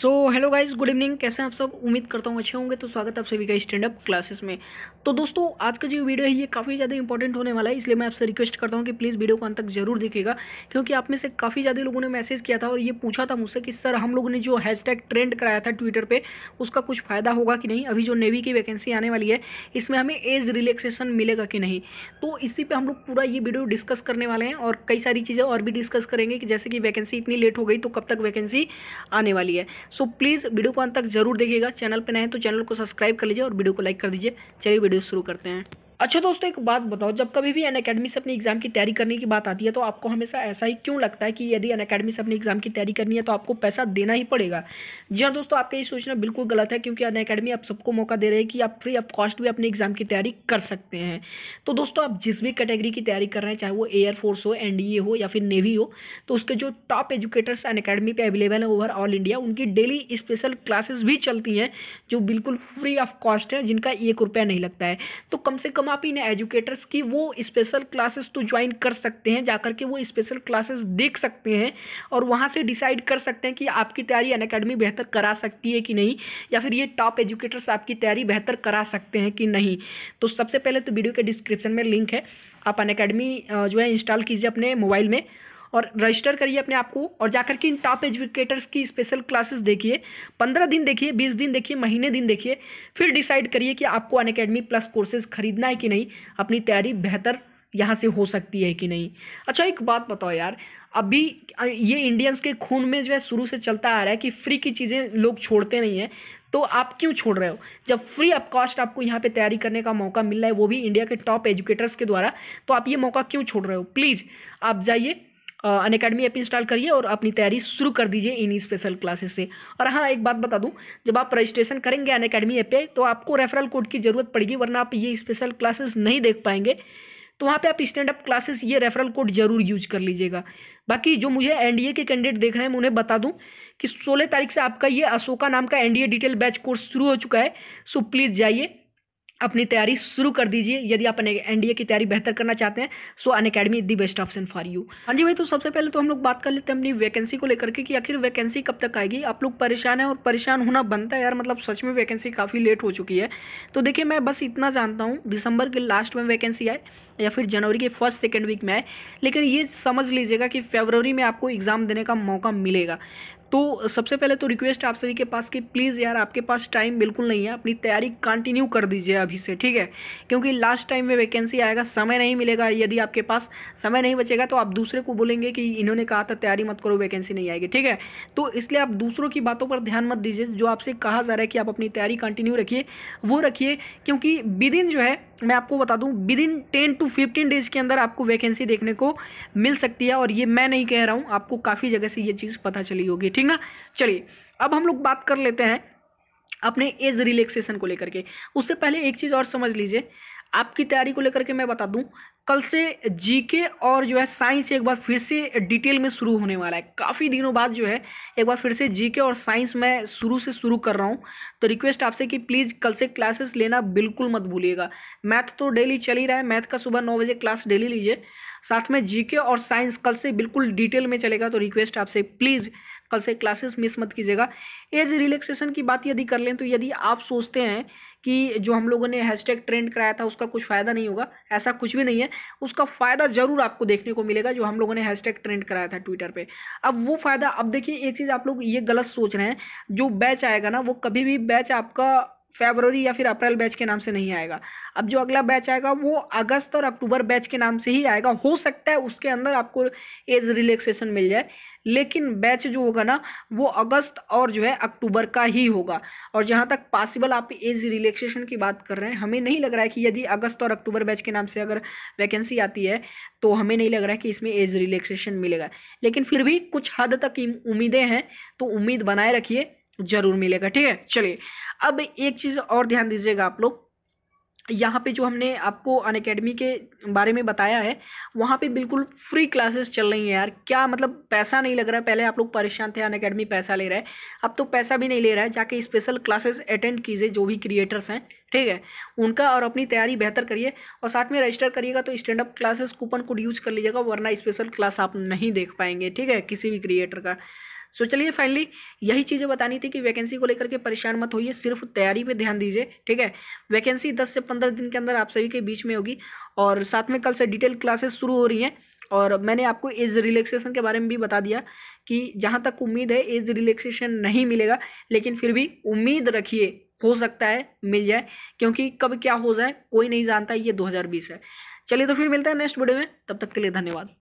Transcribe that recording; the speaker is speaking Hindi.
सो हेलो गाइज गुड इवनिंग कैसे हैं आप सब उम्मीद करता हूँ अच्छे होंगे तो स्वागत आप सभी का स्टैंड अप क्लासेस में तो दोस्तों आज का जो वीडियो है ये काफ़ी ज़्यादा इंपॉर्टेंट होने वाला है इसलिए मैं आपसे रिक्वेस्ट करता हूँ कि प्लीज़ वीडियो को अंत तक जरूर देखिएगा क्योंकि आप में से काफ़ी ज़्यादा लोगों ने मैसेज किया था और ये पूछा था मुझसे कि सर हम लोगों ने जो हैशटैग ट्रेंड कराया था ट्विटर पर उसका कुछ फ़ायदा होगा कि नहीं अभी जो नेवी की वैकेंसी आने वाली है इसमें हमें एज रिलैक्सेशन मिलेगा कि नहीं तो इसी पर हम लोग पूरा ये वीडियो डिस्कस करने वाले हैं और कई सारी चीज़ें और भी डिस्कस करेंगे कि जैसे कि वैकेंसी इतनी लेट हो गई तो कब तक वैकेंसी आने वाली है सो प्लीज़ वीडियो को अंत तक जरूर देखिएगा चैनल पर नए हैं तो चैनल को सब्सक्राइब कर लीजिए और वीडियो को लाइक कर दीजिए चलिए वीडियो शुरू करते हैं अच्छा दोस्तों एक बात बताओ जब कभी भी अन अकेडमी से अपनी एग्जाम की तैयारी करने की बात आती है तो आपको हमेशा ऐसा ही क्यों लगता है कि यदि अन अकेडमी से अपनी एग्जाम की तैयारी करनी है तो आपको पैसा देना ही पड़ेगा जी हाँ दोस्तों आपका ये सोचना बिल्कुल गलत है क्योंकि अन अकेडमी आप सबको मौका दे रहे हैं कि आप फ्री ऑफ कॉस्ट भी अपनी एग्जाम की तैयारी कर सकते हैं तो दोस्तों आप जिस भी कैटेगरी की तैयारी कर रहे हैं चाहे वो एयरफोर्स हो एन हो या फिर नेवी हो तो उसके जो टॉप एजुकेटर्स अन अकेडमी पर अवेलेबल है ओवर ऑल इंडिया उनकी डेली स्पेशल क्लासेस भी चलती हैं जो बिल्कुल फ्री ऑफ कॉस्ट है जिनका एक रुपया नहीं लगता है तो कम से कम आप इन एजुकेटर्स की वो स्पेशल क्लासेस तो ज्वाइन कर सकते हैं जाकर के वो स्पेशल क्लासेस देख सकते हैं और वहाँ से डिसाइड कर सकते हैं कि आपकी तैयारी अन अकेडमी बेहतर करा सकती है कि नहीं या फिर ये टॉप एजुकेटर्स आपकी तैयारी बेहतर करा सकते हैं कि नहीं तो सबसे पहले तो वीडियो के डिस्क्रिप्शन में लिंक है आप अन जो है इंस्टॉल कीजिए अपने मोबाइल में और रजिस्टर करिए अपने आप को और जाकर के इन टॉप एजुकेटर्स की स्पेशल क्लासेस देखिए पंद्रह दिन देखिए बीस दिन देखिए महीने दिन देखिए फिर डिसाइड करिए कि आपको अन प्लस कोर्सेज खरीदना है कि नहीं अपनी तैयारी बेहतर यहाँ से हो सकती है कि नहीं अच्छा एक बात बताओ यार अभी ये इंडियंस के खून में जो है शुरू से चलता आ रहा है कि फ्री की चीज़ें लोग छोड़ते नहीं हैं तो आप क्यों छोड़ रहे हो जब फ्री ऑफ कॉस्ट आपको यहाँ पे तैयारी करने का मौका मिल रहा है वो भी इंडिया के टॉप एजुकेटर्स के द्वारा तो आप ये मौका क्यों छोड़ रहे हो प्लीज़ आप जाइए अन अकेडमी ऐप इंस्टॉल करिए और अपनी तैयारी शुरू कर दीजिए इन स्पेशल क्लासेस से और हाँ एक बात बता दूँ जब आप रजिस्ट्रेशन करेंगे अन अकेडमी ऐप पे तो आपको रेफरल कोड की ज़रूरत पड़ेगी वरना आप ये स्पेशल क्लासेस नहीं देख पाएंगे तो वहाँ पे आप स्टैंड अप क्लासेस ये रेफरल कोड जरूर यूज कर लीजिएगा बाकी जो मुझे एनडीए के कैंडिडेट देख रहे हैं मैं उन्हें बता दूं कि सोलह तारीख से आपका ये अशोका नाम का एनडीए डिटेल बैच कोर्स शुरू हो चुका है सो प्लीज़ जाइए अपनी तैयारी शुरू कर दीजिए यदि आप एनडीए की तैयारी बेहतर करना चाहते हैं so Unacademy the best option for you हाँ जी भाई तो सबसे पहले तो हम लोग बात कर लेते हैं अपनी वैकेंसी को लेकर के कि आखिर वैकेंसी कब तक आएगी आप लोग परेशान हैं और परेशान होना बनता है यार मतलब सच में वैकेंसी काफ़ी लेट हो चुकी है तो देखिए मैं बस इतना जानता हूँ दिसंबर के लास्ट में वैकेंसी आए या फिर जनवरी के फर्स्ट सेकेंड वीक में आए लेकिन ये समझ लीजिएगा कि फेबररी में आपको एग्ज़ाम देने का मौका मिलेगा तो सबसे पहले तो रिक्वेस्ट आप सभी के पास कि प्लीज़ यार आपके पास टाइम बिल्कुल नहीं है अपनी तैयारी कंटिन्यू कर दीजिए अभी से ठीक है क्योंकि लास्ट टाइम में वैकेंसी आएगा समय नहीं मिलेगा यदि आपके पास समय नहीं बचेगा तो आप दूसरे को बोलेंगे कि इन्होंने कहा था तैयारी मत करो वैकेंसी नहीं आएगी ठीक है तो इसलिए आप दूसरों की बातों पर ध्यान मत दीजिए जो आपसे कहा जा रहा है कि आप अपनी तैयारी कंटिन्यू रखिए वो रखिए क्योंकि विदिन जो है मैं आपको बता दूं within ten to fifteen days के अंदर आपको वैकेंसी देखने को मिल सकती है और ये मैं नहीं कह रहा हूँ आपको काफ़ी जगह से ये चीज़ पता चली होगी ठीक ना चलिए अब हम लोग बात कर लेते हैं अपने एज रिलैक्सेशन को लेकर के उससे पहले एक चीज़ और समझ लीजिए आपकी तैयारी को लेकर के मैं बता दूं कल से जीके और जो है साइंस एक बार फिर से डिटेल में शुरू होने वाला है काफ़ी दिनों बाद जो है एक बार फिर से जीके और साइंस मैं शुरू से शुरू कर रहा हूँ तो रिक्वेस्ट आपसे कि प्लीज़ कल से क्लासेस लेना बिल्कुल मत भूलिएगा मैथ तो डेली चल ही रहा है मैथ का सुबह नौ बजे क्लास डेली लीजिए साथ में जी और साइंस कल से बिल्कुल डिटेल में चलेगा तो रिक्वेस्ट आपसे प्लीज़ कल से क्लासेस मिस मत कीजिएगा एज रिलैक्सेशन की बात यदि कर लें तो यदि आप सोचते हैं कि जो हम लोगों ने हैशटैग ट्रेंड कराया था उसका कुछ फ़ायदा नहीं होगा ऐसा कुछ भी नहीं है उसका फ़ायदा ज़रूर आपको देखने को मिलेगा जो हम लोगों ने हैशटैग ट्रेंड कराया था ट्विटर पर अब वो फ़ायदा अब देखिए एक चीज़ आप लोग ये गलत सोच रहे हैं जो बैच आएगा ना वो कभी भी बैच आपका फेबररी या फिर अप्रैल बैच के नाम से नहीं आएगा अब जो अगला बैच आएगा वो अगस्त और अक्टूबर बैच के नाम से ही आएगा हो सकता है उसके अंदर आपको एज रिलैक्सेशन मिल जाए लेकिन बैच जो होगा ना वो अगस्त और जो है अक्टूबर का ही होगा और जहाँ तक पॉसिबल आप एज रिलैक्सेशन की बात कर रहे हैं हमें नहीं लग रहा है कि यदि अगस्त और अक्टूबर बैच के नाम से अगर वैकेंसी आती है तो हमें नहीं लग रहा है कि इसमें एज रिलैक्सेशन मिलेगा लेकिन फिर भी कुछ हद तक उम्मीदें हैं तो उम्मीद बनाए रखिए जरूर मिलेगा ठीक है चलिए अब एक चीज़ और ध्यान दीजिएगा आप लोग यहाँ पे जो हमने आपको अन अकेडमी के बारे में बताया है वहाँ पे बिल्कुल फ्री क्लासेस चल रही हैं यार क्या मतलब पैसा नहीं लग रहा है पहले आप लोग परेशान थे अन अकेडमी पैसा ले रहा है अब तो पैसा भी नहीं ले रहा है जाके स्पेशल क्लासेस अटेंड कीजिए जो भी क्रिएटर्स हैं ठीक है उनका और अपनी तैयारी बेहतर करिए और साथ में रजिस्टर करिएगा तो stand up classes coupon code use कर लीजिएगा वरना स्पेशल क्लास आप नहीं देख पाएंगे ठीक है किसी भी क्रिएटर का सो चलिए फाइनली यही चीज़ें बतानी थी कि वैकेंसी को लेकर के परेशान मत होइए सिर्फ तैयारी पे ध्यान दीजिए ठीक है वैकेंसी दस से पंद्रह दिन के अंदर आप सभी के बीच में होगी और साथ में कल से डिटेल क्लासेस शुरू हो रही हैं और मैंने आपको एज रिलैक्सेशन के बारे में भी बता दिया कि जहाँ तक उम्मीद है एज रिलैक्सेशन नहीं मिलेगा लेकिन फिर भी उम्मीद रखिए हो सकता है मिल जाए क्योंकि कब क्या हो जाए कोई नहीं जानता ये 2020 है चलिए तो फिर मिलता है नेक्स्ट वीडियो में तब तक के लिए धन्यवाद